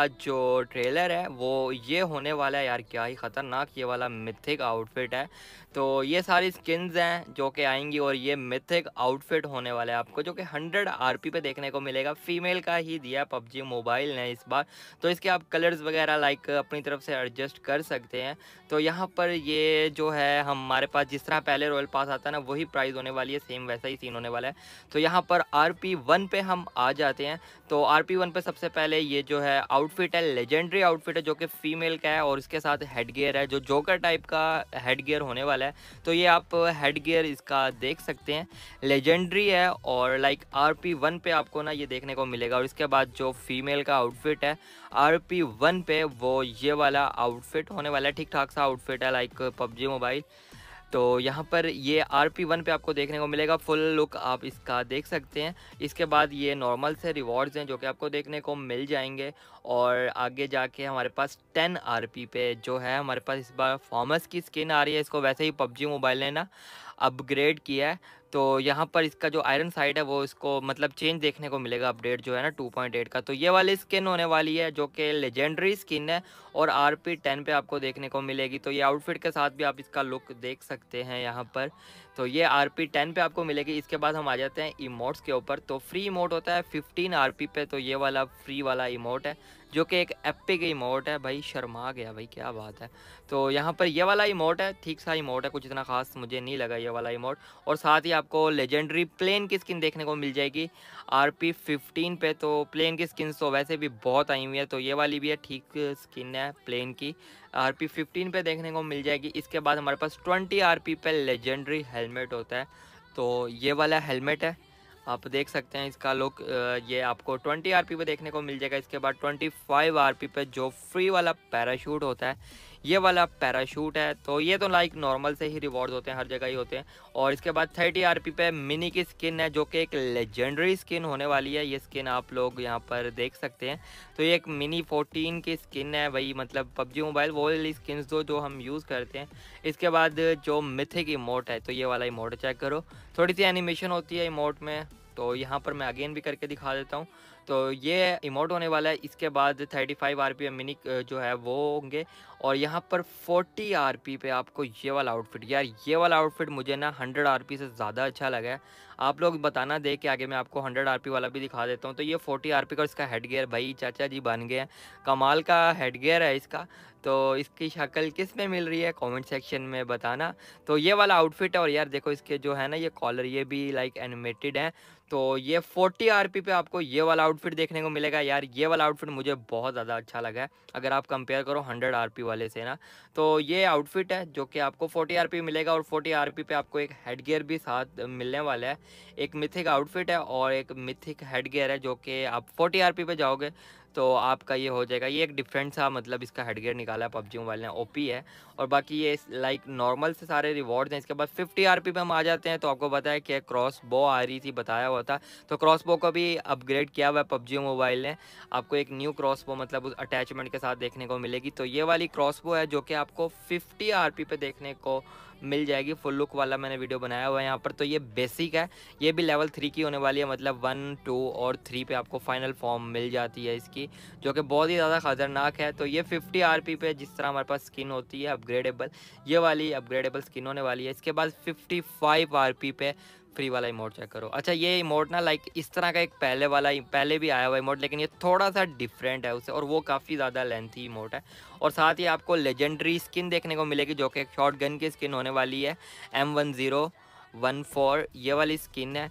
का जो ट्रेलर है वो ये होने वाला है यार क्या ही ख़तरनाक ये वाला मिथिक आउटफिट है तो ये सारी स्किन्स हैं जो कि आएंगी और ये मिथिक आउटफिट होने वाला है आपको जो कि 100 आरपी पे देखने को मिलेगा फीमेल का ही दिया पबजी मोबाइल ने इस बार तो इसके आप कलर्स वगैरह लाइक अपनी तरफ से एडजस्ट कर सकते हैं तो यहाँ पर ये जो है हमारे पास जिस तरह पहले रॉयल पास आता है ना वही प्राइस होने वाली है सेम वैसा ही सीन होने वाला है तो यहाँ पर आर पी वन पे हम आ जाते हैं तो आर पी वन पे सबसे पहले ये जो है आउट आउटफिट है लेजेंडरी आउटफिट है जो कि फीमेल का है और इसके साथ हेड गियर है जो जोकर टाइप का हेड गियर होने वाला है तो ये आप हेड गियर इसका देख सकते हैं लेजेंडरी है और लाइक आर पी वन पे आपको ना ये देखने को मिलेगा और इसके बाद जो फीमेल का आउटफिट है आर पी वन पे वो ये वाला आउटफिट होने वाला है ठीक ठाक सा आउटफिट है लाइक पबजी मोबाइल तो यहाँ पर ये आर पी वन पर आपको देखने को मिलेगा फुल लुक आप इसका देख सकते हैं इसके बाद ये नॉर्मल से रिवॉर्ड्स हैं जो कि आपको देखने को मिल जाएंगे और आगे जाके हमारे पास टेन आर पी पे जो है हमारे पास इस बार फॉमस की स्किन आ रही है इसको वैसे ही पबजी मोबाइल है ना अपग्रेड किया है तो यहाँ पर इसका जो आयरन साइड है वो इसको मतलब चेंज देखने को मिलेगा अपडेट जो है ना 2.8 का तो ये वाली स्किन होने वाली है जो कि लेजेंडरी स्किन है और आर पी टेन पे आपको देखने को मिलेगी तो ये आउटफिट के साथ भी आप इसका लुक देख सकते हैं यहाँ पर तो ये आर पी टेन पे आपको मिलेगी इसके बाद हम आ जाते हैं इमोट्स के ऊपर तो फ्री इमोट होता है फिफ्टीन आर पी पे तो ये वाला फ्री वाला इमोट है जो कि एक एपिक इमोट है भाई शर्मा गया भाई क्या बात है तो यहाँ पर ये वाला इमोट है ठीक सा इमोट है कुछ इतना खास मुझे नहीं लगा ये वाला इमोट और साथ ही आपको लेजेंडरी प्लेन की स्किन देखने को मिल जाएगी आर पी फिफ्टीन पे तो प्लेन की स्किन तो वैसे भी बहुत आई हुई है तो ये वाली भी है ठीक स्किन है प्लेन की आर पी फिफ्टीन पे देखने को मिल जाएगी इसके बाद हमारे पास ट्वेंटी आर पी पे लेजेंडरी हेलमेट होता है तो ये वाला हेलमेट है आप देख सकते हैं इसका लुक ये आपको 20 आर पे देखने को मिल जाएगा इसके बाद 25 पी पे जो फ्री वाला पैराशूट होता है ये वाला पैराशूट है तो ये तो लाइक नॉर्मल से ही रिवॉर्ड होते हैं हर जगह ही होते हैं और इसके बाद थर्टी आर पे मिनी की स्किन है जो कि एक लेजेंडरी स्किन होने वाली है ये स्किन आप लोग यहाँ पर देख सकते हैं तो ये एक मिनी फोर्टीन की स्किन है वही मतलब पबजी मोबाइल वो वाली स्किन जो जो हम यूज़ करते हैं इसके बाद जो मिथिक इमोट है तो ये वाला इमोट चेक करो थोड़ी सी एनिमेशन होती है इमोट में तो यहाँ पर मैं अगेन भी करके दिखा देता हूँ तो ये इमोट होने वाला है इसके बाद 35 फाइव आर मिनी जो है वो होंगे और यहाँ पर 40 आर पे आपको ये वाला आउटफिट यार ये वाला आउटफिट मुझे ना 100 आर से ज़्यादा अच्छा लगा है आप लोग बताना दे के आगे मैं आपको 100 आर वाला भी दिखा देता हूँ तो ये 40 आर का इसका हेड गियर भाई चाचा जी बन गए हैं कमाल का हेड गियर है इसका तो इसकी शक्ल किस में मिल रही है कमेंट सेक्शन में बताना तो ये वाला आउटफिट है और यार देखो इसके जो है ना ये कॉलर ये भी लाइक एनिमेटेड है तो ये 40 आर पे आपको ये वाला आउटफिट देखने को मिलेगा यार ये वाला आउटफिट मुझे बहुत ज़्यादा अच्छा लगा है अगर आप कंपेयर करो हंड्रेड आर वाले से ना तो ये आउटफिट है जो कि आपको फोर्टी आर मिलेगा और फोर्टी आर पे आपको एक हेड गियर भी साथ मिलने वाला है एक मिथिक आउटफिट है और एक मिथिक हेड गियर है जो कि आप फोर्टी आर पे जाओगे तो आपका ये हो जाएगा ये एक डिफरेंट सा मतलब इसका हेडगेयर निकाला है पबजी मोबाइल ने ओपी है और बाकी ये लाइक नॉर्मल से सारे रिवॉर्ड्स हैं इसके बाद फिफ्टी आर पे हम आ जाते हैं तो आपको बताया कि क्रॉस बो आ रही थी बताया हुआ था तो क्रॉस बो को भी अपग्रेड किया हुआ है पबजी मोबाइल ने आपको एक न्यू क्रॉस बो मतलब उस अटैचमेंट के साथ देखने को मिलेगी तो ये वाली क्रॉस बो है जो कि आपको फिफ्टी आर पे देखने को मिल जाएगी फुल लुक वाला मैंने वीडियो बनाया हुआ है यहाँ पर तो ये बेसिक है ये भी लेवल थ्री की होने वाली है मतलब वन टू और थ्री पे आपको फाइनल फॉर्म मिल जाती है इसकी की जो कि बहुत ही ज़्यादा ख़तरनाक है तो ये 50 आर पे जिस तरह हमारे पास स्किन होती है अपग्रेडेबल ये वाली अपग्रेडेबल स्किन होने वाली है इसके बाद 55 फाइव पे फ्री वाला इमोट चेक करो अच्छा ये इमोट ना लाइक इस तरह का एक पहले वाला पहले भी आया हुआ इमोट लेकिन ये थोड़ा सा डिफरेंट है उससे और वो काफ़ी ज़्यादा लेंथी इमोट है और साथ ही आपको लेजेंडरी स्किन देखने को मिलेगी जो कि एक शॉर्ट गन की स्किन होने वाली है M one zero one four ये वाली स्किन है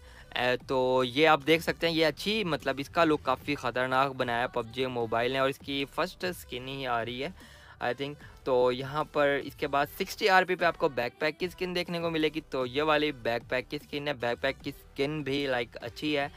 तो ये आप देख सकते हैं ये अच्छी मतलब इसका लुक काफ़ी ख़तरनाक बनाया पबजी मोबाइल ने और इसकी फ़र्स्ट स्किन ही आ रही है आई थिंक तो यहाँ पर इसके बाद सिक्सटी आर पी पे आपको बैक पैक की स्किन देखने को मिलेगी तो ये वाली बैक पैक की स्किन है बैक पैक की स्किन भी लाइक अच्छी है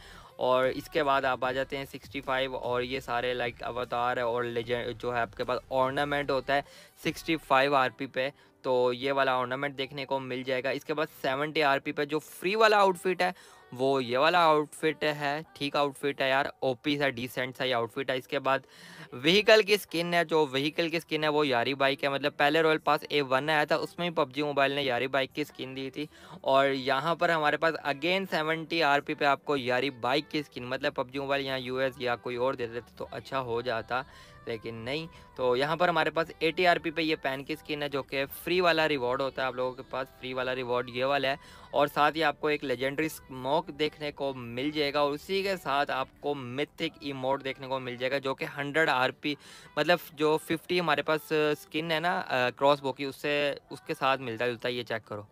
और इसके बाद आप आ जाते हैं 65 और ये सारे लाइक अवतार और लेजेंड जो है आपके पास ऑर्नामेंट होता है 65 फाइव पे तो ये वाला ऑर्नामेंट देखने को मिल जाएगा इसके बाद 70 आर पे जो फ्री वाला आउटफिट है वो ये वाला आउटफिट है ठीक आउटफिट है यार ओपी सा डिसेंट सा ये आउटफिट है इसके बाद व्हीकल की स्किन है जो व्हीकल की स्किन है वो यारी बाइक है मतलब पहले रॉयल पास ए वन आया था उसमें भी पबजी मोबाइल ने यारी बाइक की स्किन दी थी और यहाँ पर हमारे पास अगेन सेवेंटी आर पी पे आपको यारी बाइक की स्किन मतलब पबजी मोबाइल यहाँ यू या कोई और दे देते तो अच्छा हो जाता लेकिन नहीं तो यहाँ पर हमारे पास ए टी आर पी पे ये पेन की स्किन है जो कि फ्री वाला रिवॉर्ड होता है आप लोगों के पास फ्री वाला रिवॉर्ड ये वाला है और साथ ही आपको एक लेजेंडरी स्मोक देखने को मिल जाएगा और उसी के साथ आपको मिथिक इमोट देखने को मिल जाएगा जो कि हंड्रेड आर पी मतलब जो फिफ्टी हमारे पास स्किन है ना क्रॉस बो की उससे उसके साथ मिलता जुलता ये चेक करो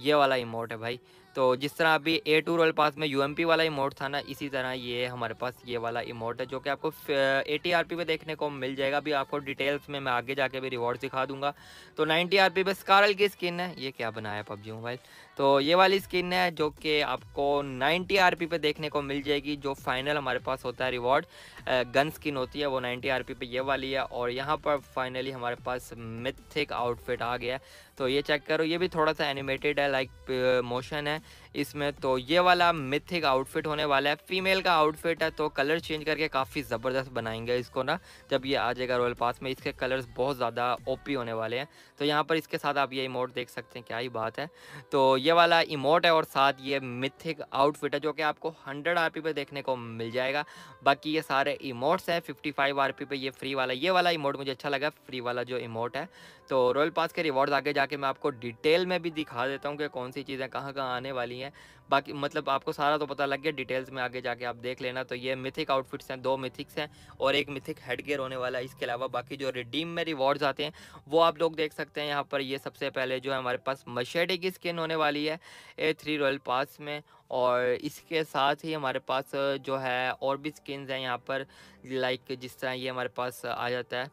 ये वाला इमोट है भाई तो जिस तरह अभी ए टू रोल पास में पी वाला इमोट था ना इसी तरह ये हमारे पास ये वाला इमोट है जो कि आपको ए टी आर पी पे देखने को मिल जाएगा अभी आपको डिटेल्स में मैं आगे जाके भी रिवॉर्ड दिखा दूंगा तो नाइनटी आर पी पे स्कारल की स्किन है ये क्या बनाया पबजी मोबाइल तो ये वाली स्किन है जो कि आपको नाइनटी आर पी पे देखने को मिल जाएगी जो फाइनल हमारे पास होता है रिवॉर्ड गन स्किन होती है वो नाइनटी आर पी पे ये वाली है और यहाँ पर फाइनली हमारे पास मिथिक आउटफिट आ गया तो ये चेक करो ये भी थोड़ा सा एनिमेटेड है लाइक मोशन है इसमें तो ये वाला मिथिक आउटफिट होने वाला है फीमेल का आउटफिट है तो कलर चेंज करके काफ़ी ज़बरदस्त बनाएंगे इसको ना जब ये आ जाएगा रॉयल पास में इसके कलर्स बहुत ज़्यादा ओपी होने वाले हैं तो यहाँ पर इसके साथ आप ये इमोट देख सकते हैं क्या ही बात है तो ये वाला इमोट है और साथ ये मिथिक आउटफिट है जो कि आपको हंड्रेड आर पे देखने को मिल जाएगा बाकी ये सारे इमोट्स हैं फिफ्टी फाइव आर पे ये फ्री वाला ये वाला इमोट मुझे अच्छा लगा फ्री वाला जो इमोट है तो रॉयल पास के रिवॉर्ड्स आगे जाके मैं आपको डिटेल में भी दिखा देता हूँ कि कौन सी चीज़ें कहाँ कहाँ आने वाली हैं बाकी मतलब आपको सारा तो पता लग गया डिटेल्स में आगे जाके आप देख लेना तो ये मिथिक आउटफिट्स हैं दो मिथिक्स हैं और एक मिथिक हेड गेयर होने वाला है इसके अलावा बाकी जो रिडीम में रिवॉर्ड्स आते हैं वो आप लोग देख सकते हैं यहाँ पर ये सबसे पहले जो है हमारे पास मशेडे की स्किन होने वाली है ए थ्री रॉयल पास में और इसके साथ ही हमारे पास जो है और भी स्किन हैं यहाँ पर लाइक जिस तरह ये हमारे पास आ जाता है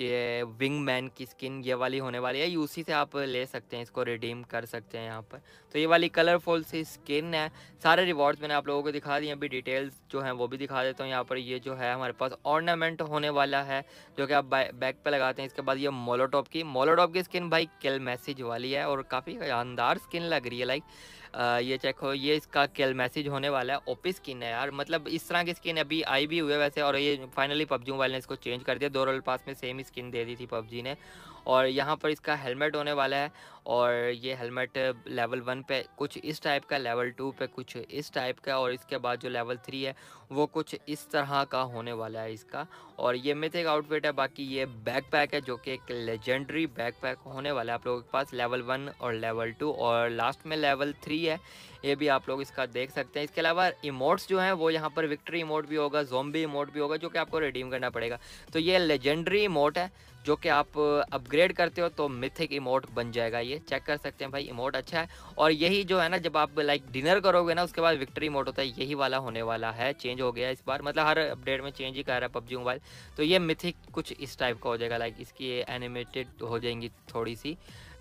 ये विंग मैन की स्किन ये वाली होने वाली है यूसी से आप ले सकते हैं इसको रिडीम कर सकते हैं यहाँ पर तो ये वाली कलरफुल सी स्किन है सारे रिवॉर्ड्स मैंने आप लोगों को दिखा दिए अभी डिटेल्स जो हैं वो भी दिखा देता हूँ यहाँ पर ये जो है हमारे पास ऑर्नामेंट होने वाला है जो कि आप बैक पर लगाते हैं इसके बाद ये मोलोटॉप की मोलोटॉप की स्किन भाई किल मैसेज वाली है और काफ़ी शानदार स्किन लग रही है लाइक ये चेक हो ये इसका केल मैसेज होने वाला है ओपी स्किन है यार मतलब इस तरह की स्किन अभी आई भी हुई है वैसे और ये फाइनली पबजी मोबाइल ने इसको चेंज कर दिया दो रोल पास में सेम स्किन दे दी थी पबजी ने और यहाँ पर इसका हेलमेट होने वाला है और ये हेलमेट लेवल वन पे कुछ इस टाइप का लेवल टू पे कुछ इस टाइप का और इसके बाद जो लेवल थ्री है वो कुछ इस तरह का होने वाला है इसका और ये मिथिक आउटफिट है बाकी ये बैक पैक है जो कि एक लेजेंडरी बैक पैक होने वाला है आप लोगों के पास लेवल वन और लेवल टू और लास्ट में लेवल थ्री है ये भी आप लोग इसका देख सकते हैं इसके अलावा इमोट्स जो हैं वो यहाँ पर विक्ट्री इमोट भी होगा जोम्बी इमोट भी होगा जो कि आपको रिडीम करना पड़ेगा तो ये लेजेंडरी इमोट है जो कि आप अपग्रेड करते हो तो मिथिक इमोट बन जाएगा ये चेक कर सकते हैं भाई इमोट अच्छा है और यही जो है ना जब आप लाइक डिनर करोगे ना उसके बाद विक्ट्री इमोट होता है यही वाला होने वाला है चेंज हो गया इस बार मतलब हर अपडेट में चेंज ही कर रहा है पबजी मोबाइल तो ये मिथिक कुछ इस टाइप का हो जाएगा लाइक इसकी एनिमेटेड हो जाएंगी थोड़ी सी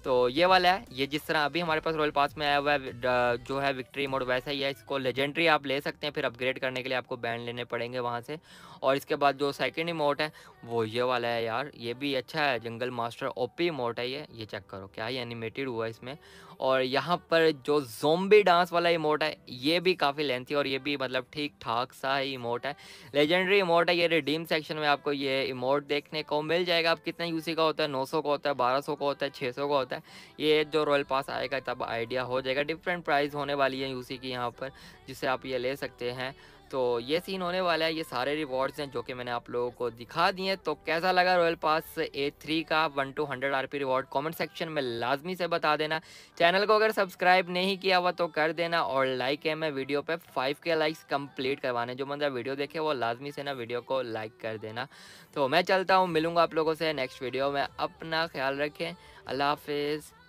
तो ये वाला है ये जिस तरह अभी हमारे पास रॉयल पास में आया हुआ है जो है विक्ट्री मोड वैसा ही है इसको लेजेंडरी आप ले सकते हैं फिर अपग्रेड करने के लिए आपको बैंड लेने पड़ेंगे वहाँ से और इसके बाद जो सेकेंड इमोट है वो ये वाला है यार ये भी अच्छा है जंगल मास्टर ओपी इमोट है ये ये चेक करो क्या ही एनिमेटेड हुआ इसमें और यहाँ पर जो जोम्बी डांस वाला इमोट है ये भी काफ़ी लेंथी और ये भी मतलब ठीक ठाक सा ही इमोट है लेजेंडरी इमोट है ये रिडीम सेक्शन में आपको ये इमोट देखने को मिल जाएगा आप कितना यूसी का होता है 900 का होता है 1200 का होता है 600 का होता है ये जो रॉयल पास आएगा तब आइडिया हो जाएगा डिफरेंट प्राइस होने वाली है यूसी की यहाँ पर जिसे आप ये ले सकते हैं तो ये सीन होने वाला है ये सारे रिवॉर्ड्स हैं जो कि मैंने आप लोगों को दिखा दिए तो कैसा लगा रॉयल पास ए थ्री का one two hundred R P reward comment section में लाजमी से बता देना चैनल को अगर सब्सक्राइब नहीं किया हुआ तो कर देना और लाइक है मैं वीडियो पे फाइव के लाइक्स कंप्लीट करवाने जो मंदिर वीडियो देखे वो लाजमी से ना वीडियो को लाइक कर देना तो मैं चलता हूँ मिलूँगा आप लोगों से नेक्स्ट वीडियो में अपना ख्याल रखें अल्लाह हाफिज़